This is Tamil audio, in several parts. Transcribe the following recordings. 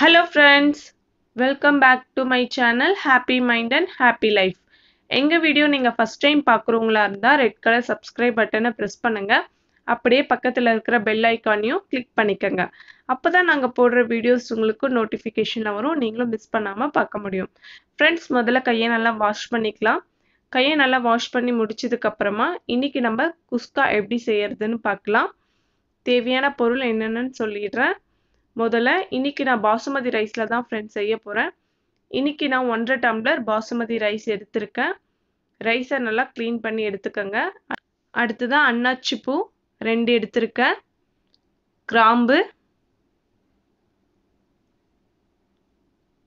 hello friends welcome back to my channel happy mind and happy life எங்கள் வீடியோ நீங்கள் ஃபஸ்ட் டைம் பார்க்குறவங்களா இருந்தால் ரெட் கலர் சப்ஸ்கிரைப் பட்டனை ப்ரெஸ் பண்ணுங்கள் அப்படியே பக்கத்தில் இருக்கிற பெல் ஐக்கானையும் கிளிக் பண்ணிக்கோங்க அப்போ தான் நாங்கள் போடுற வீடியோஸ் உங்களுக்கு நோட்டிஃபிகேஷனில் வரும் நீங்களும் மிஸ் பண்ணாமல் பார்க்க முடியும் ஃப்ரெண்ட்ஸ் முதல்ல கையை நல்லா வாஷ் பண்ணிக்கலாம் கையை நல்லா வாஷ் பண்ணி முடிச்சதுக்கப்புறமா இன்றைக்கி நம்ம குஸ்கா எப்படி செய்கிறதுன்னு பார்க்கலாம் தேவையான பொருள் என்னென்னு சொல்லிடுறேன் முதல்ல இன்னைக்கு நான் பாசுமதி ரைஸில் தான் ஃப்ரெண்ட்ஸ் செய்ய போகிறேன் இன்னைக்கு நான் ஒன்றரை டம்ளர் பாசுமதி ரைஸ் எடுத்திருக்கேன் ரைஸை நல்லா க்ளீன் பண்ணி எடுத்துக்கோங்க அடுத்ததான் அண்ணாச்சி பூ ரெண்டு எடுத்திருக்கேன் கிராம்பு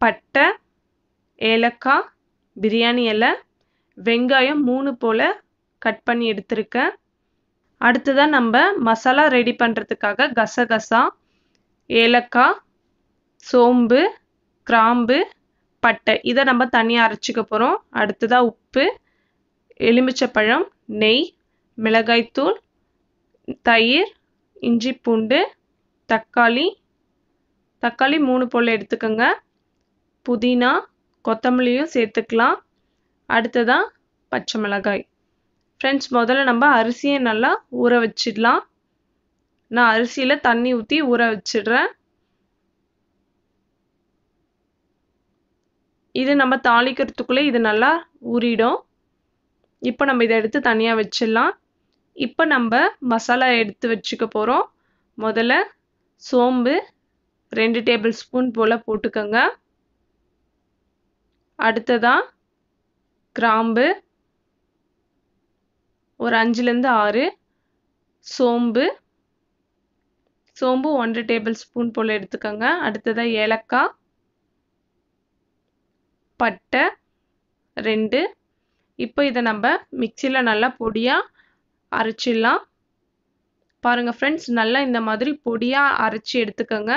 பட்டை ஏலக்காய் பிரியாணி இலை வெங்காயம் மூணு போல் கட் பண்ணி எடுத்திருக்கேன் அடுத்ததான் நம்ம மசாலா ரெடி பண்ணுறதுக்காக கசகசா ஏலக்காய் சோம்பு கிராம்பு பட்டை இதை நம்ம தனியாக அரைச்சிக்க போகிறோம் அடுத்ததாக உப்பு எலுமிச்சப்பழம் நெய் மிளகாய்த்தூள் தயிர் இஞ்சி பூண்டு தக்காளி தக்காளி மூணு போல் எடுத்துக்கோங்க புதினா கொத்தமல்லியும் சேர்த்துக்கலாம் அடுத்ததாக பச்சை மிளகாய் ஃப்ரெண்ட்ஸ் முதல்ல நம்ம அரிசியை நல்லா ஊற வச்சிடலாம் நான் அரிசியில் தண்ணி ஊற்றி ஊற வச்சிடுறேன் இது நம்ம தாளிக்கிறதுக்குள்ளே இது நல்லா ஊறிடும் இப்போ நம்ம இதை எடுத்து தனியாக வச்சிடலாம் இப்போ நம்ம மசாலா எடுத்து வச்சுக்க போகிறோம் முதல்ல சோம்பு ரெண்டு டேபிள் ஸ்பூன் போல் போட்டுக்கோங்க அடுத்ததாக கிராம்பு ஒரு அஞ்சுலேருந்து ஆறு சோம்பு சோம்பு ஒன்றரை டேபிள் ஸ்பூன் போல் எடுத்துக்கோங்க அடுத்ததாக ஏலக்காய் பட்டை ரெண்டு இப்போ இதை நம்ம மிக்சியில் நல்லா பொடியாக அரைச்சிடலாம் பாருங்கள் ஃப்ரெண்ட்ஸ் நல்லா இந்த மாதிரி பொடியாக அரைச்சி எடுத்துக்கோங்க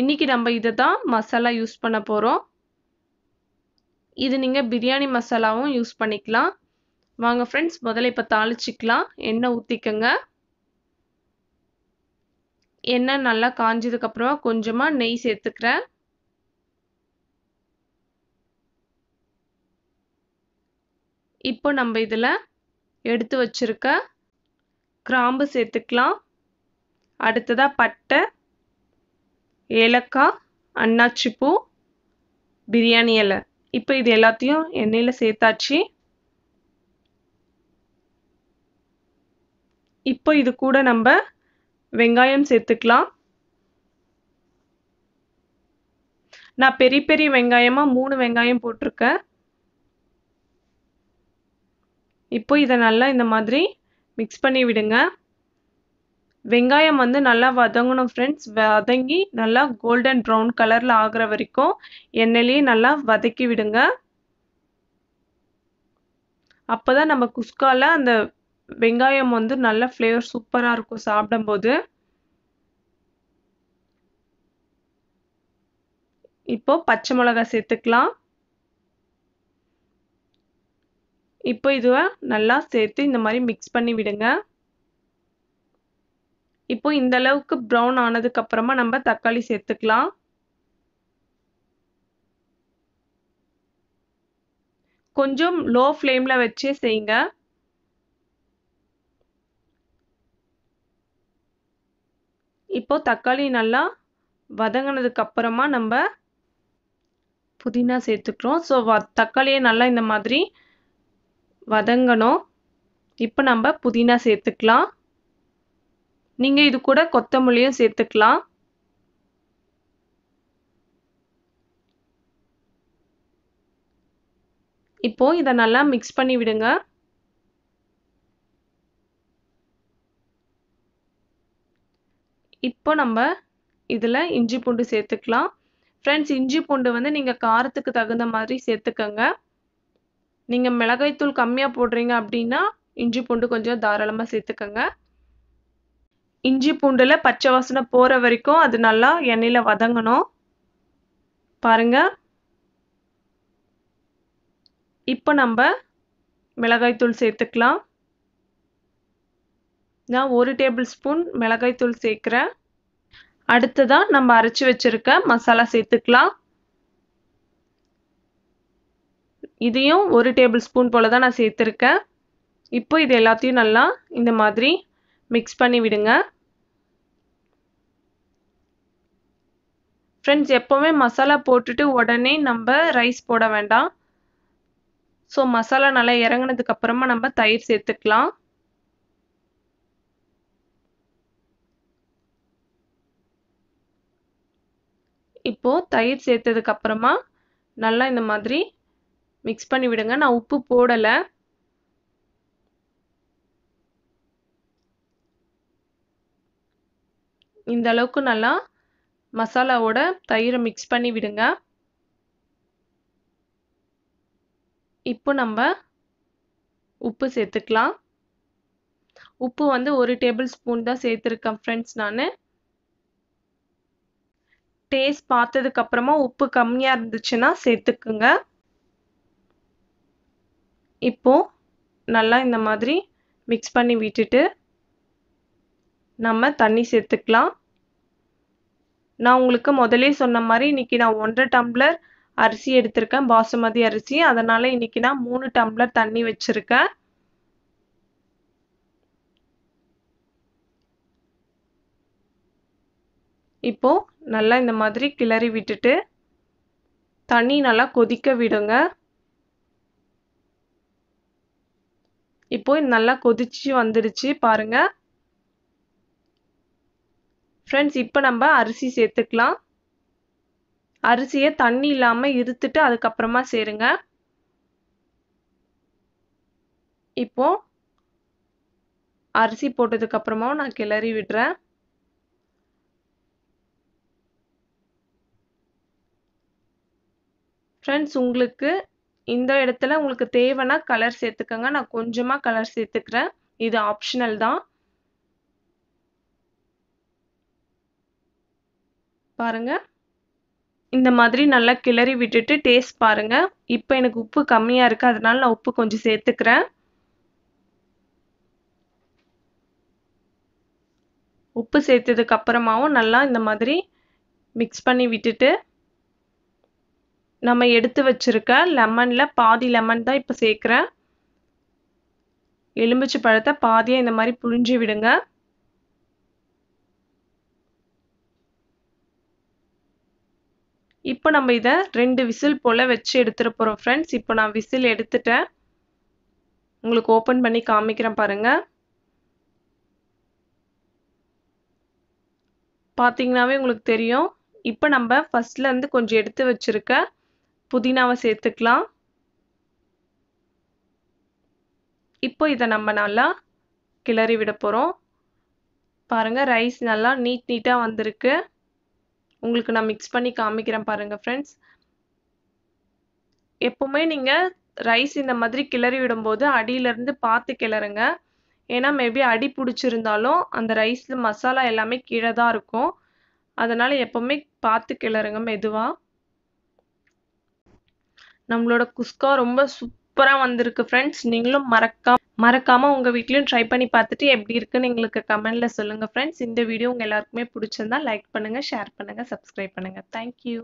இன்றைக்கி நம்ம இதை தான் மசாலா யூஸ் பண்ண போகிறோம் இது நீங்கள் பிரியாணி மசாலாவும் யூஸ் பண்ணிக்கலாம் வாங்க ஃப்ரெண்ட்ஸ் முதல்ல இப்போ தாளிச்சிக்கலாம் எண்ணெய் ஊற்றிக்கோங்க எண்ணெய் நல்லா காஞ்சதுக்கப்புறமா கொஞ்சமாக நெய் சேர்த்துக்கிறேன் இப்போ நம்ம இதில் எடுத்து வச்சுருக்க கிராம்பு சேர்த்துக்கலாம் அடுத்ததாக பட்டை ஏலக்காய் அன்னாச்சிப்பூ பிரியாணி இலை இப்போ இது எல்லாத்தையும் எண்ணெயில் சேர்த்தாச்சு இப்போ இது கூட நம்ம வெங்காயம் சேர்த்துக்கலாம் நான் பெரிய பெரிய வெங்காயமாக மூணு வெங்காயம் போட்டிருக்கேன் இப்போ இதை நல்லா இந்த மாதிரி மிக்ஸ் பண்ணி விடுங்க வெங்காயம் வந்து நல்லா வதங்கணும் ஃப்ரெண்ட்ஸ் வதங்கி நல்லா கோல்டன் ப்ரௌன் கலரில் ஆகிற வரைக்கும் எண்ணெயிலேயே நல்லா வதக்கி விடுங்க அப்போ தான் நம்ம குஸ்காவில் அந்த வெங்காயம் வந்து நல்ல ஃப்ளேவர் சூப்பராக இருக்கும் சாப்பிடும்போது இப்போ பச்சை மிளகாய் சேர்த்துக்கலாம் இப்போ இதுவை நல்லா சேர்த்து இந்த மாதிரி மிக்ஸ் பண்ணி விடுங்க இப்போ இந்த அளவுக்கு ப்ரௌன் ஆனதுக்கு அப்புறமா நம்ம தக்காளி சேர்த்துக்கலாம் கொஞ்சம் லோ ஃப்ளேமில் வச்சே செய்யுங்க இப்போது தக்காளி நல்லா வதங்கினதுக்கு அப்புறமா நம்ம புதினா சேர்த்துக்கிறோம் ஸோ வ தக்காளியை நல்லா இந்த மாதிரி வதங்கணும் இப்போ நம்ம புதினா சேர்த்துக்கலாம் நீங்கள் இது கூட கொத்தமல்லியும் சேர்த்துக்கலாம் இப்போ இதை நல்லா மிக்ஸ் பண்ணி விடுங்க இப்போ நம்ம இதில் இஞ்சி பூண்டு சேர்த்துக்கலாம் ஃப்ரெண்ட்ஸ் இஞ்சி பூண்டு வந்து நீங்கள் காரத்துக்கு தகுந்த மாதிரி சேர்த்துக்கோங்க நீங்கள் மிளகாய்த்தூள் கம்மியாக போடுறீங்க அப்படின்னா இஞ்சி பூண்டு கொஞ்சம் தாராளமாக சேர்த்துக்கோங்க இஞ்சி பூண்டில் பச்சை வாசனை போகிற வரைக்கும் அது நல்லா எண்ணெயில் வதங்கணும் பாருங்கள் இப்போ நம்ம மிளகாய்த்தூள் சேர்த்துக்கலாம் நான் ஒரு டேபிள் ஸ்பூன் மிளகாய்த்தூள் சேர்க்குறேன் அடுத்ததான் நம்ம அரைச்சி வச்சுருக்க மசாலா சேர்த்துக்கலாம் இதையும் ஒரு டேபிள் ஸ்பூன் போல் தான் நான் சேர்த்துருக்கேன் இப்போ இது எல்லாத்தையும் நல்லா இந்த மாதிரி மிக்ஸ் பண்ணி விடுங்க ஃப்ரெண்ட்ஸ் எப்போவுமே மசாலா போட்டுட்டு உடனே நம்ம ரைஸ் போட வேண்டாம் ஸோ மசாலா நல்லா இறங்கினதுக்கப்புறமா நம்ம தயிர் சேர்த்துக்கலாம் இப்போது தயிர் சேர்த்ததுக்கு அப்புறமா நல்லா இந்த மாதிரி மிக்ஸ் பண்ணி விடுங்க நான் உப்பு போடலை இந்த அளவுக்கு நல்லா மசாலாவோட தயிரை மிக்ஸ் பண்ணி விடுங்க இப்போ நம்ம உப்பு சேர்த்துக்கலாம் உப்பு வந்து ஒரு டேபிள் ஸ்பூன் தான் சேர்த்துருக்கேன் ஃப்ரெண்ட்ஸ் நான் டேஸ்ட் பார்த்ததுக்கு அப்புறமா உப்பு கம்மியாக இருந்துச்சுன்னா சேர்த்துக்குங்க இப்போது நல்லா இந்த மாதிரி மிக்ஸ் பண்ணி விட்டுட்டு நம்ம தண்ணி சேர்த்துக்கலாம் நான் உங்களுக்கு முதலே சொன்ன மாதிரி இன்றைக்கி நான் ஒன்றரை டம்ளர் அரிசி எடுத்திருக்கேன் பாசுமதி அரிசி அதனால் இன்றைக்கி நான் மூணு டம்ளர் தண்ணி வச்சுருக்கேன் இப்போது நல்லா இந்த மாதிரி கிளறி விட்டுட்டு தண்ணி நல்லா கொதிக்க விடுங்க இப்போது நல்லா கொதிச்சு வந்துடுச்சு பாருங்கள் ஃப்ரெண்ட்ஸ் இப்போ நம்ம அரிசி சேர்த்துக்கலாம் அரிசியை தண்ணி இல்லாமல் இருத்துட்டு அதுக்கப்புறமா சேருங்க இப்போது அரிசி போட்டதுக்கப்புறமாவும் நான் கிளறி விடுறேன் ஃப்ரெண்ட்ஸ் உங்களுக்கு இந்த இடத்துல உங்களுக்கு தேவைன்னா கலர் சேர்த்துக்கோங்க நான் கொஞ்சமாக கலர் சேர்த்துக்கிறேன் இது ஆப்ஷனல் தான் பாருங்க இந்த மாதிரி நல்லா கிளறி விட்டுட்டு டேஸ்ட் பாருங்க இப்போ எனக்கு உப்பு கம்மியாக இருக்குது அதனால நான் உப்பு கொஞ்சம் சேர்த்துக்கிறேன் உப்பு சேர்த்ததுக்கு அப்புறமாவும் நல்லா இந்த மாதிரி மிக்ஸ் பண்ணி விட்டுட்டு நம்ம எடுத்து வச்சுருக்க லெமனில் பாதி லெமன் தான் இப்போ சேர்க்குறேன் எலும்பிச்சு பழத்தை பாதியாக இந்த மாதிரி புழிஞ்சு விடுங்க இப்போ நம்ம இதை ரெண்டு விசில் போல் வச்சு எடுத்துகிட்டு போகிறோம் ஃப்ரெண்ட்ஸ் இப்போ நான் விசில் எடுத்துட்டேன் உங்களுக்கு ஓப்பன் பண்ணி காமிக்கிறேன் பாருங்கள் பார்த்தீங்கன்னாவே உங்களுக்கு தெரியும் இப்போ நம்ம ஃபஸ்ட்லேருந்து கொஞ்சம் எடுத்து வச்சுருக்க புதினாவை சேர்த்துக்கலாம் இப்போ இதை நம்ம நல்லா கிளறி விட போகிறோம் பாருங்கள் ரைஸ் நல்லா நீட் நீட்டாக வந்திருக்கு உங்களுக்கு நான் மிக்ஸ் பண்ணி காமிக்கிறேன் பாருங்கள் ஃப்ரெண்ட்ஸ் எப்போவுமே நீங்கள் ரைஸ் இந்த மாதிரி கிளறி விடும்போது அடியிலேருந்து பார்த்து கிளறுங்க ஏன்னா மேபி அடி பிடிச்சிருந்தாலும் அந்த ரைஸில் மசாலா எல்லாமே கீழே தான் இருக்கும் அதனால் எப்போவுமே பார்த்து கிளறுங்க மெதுவாக நம்மளோட குஸ்கா ரொம்ப சூப்பராக வந்திருக்கு ஃப்ரெண்ட்ஸ் நீங்களும் மறக்காம மறக்காம உங்கள் வீட்லையும் ட்ரை பண்ணி பார்த்துட்டு எப்படி இருக்குன்னு எங்களுக்கு கமெண்ட்ல சொல்லுங்கள் ஃப்ரெண்ட்ஸ் இந்த வீடியோ உங்கள் எல்லாருக்குமே பிடிச்சிருந்தா லைக் பண்ணுங்கள் ஷேர் பண்ணுங்கள் சப்ஸ்கிரைப் பண்ணுங்கள் தேங்க்யூ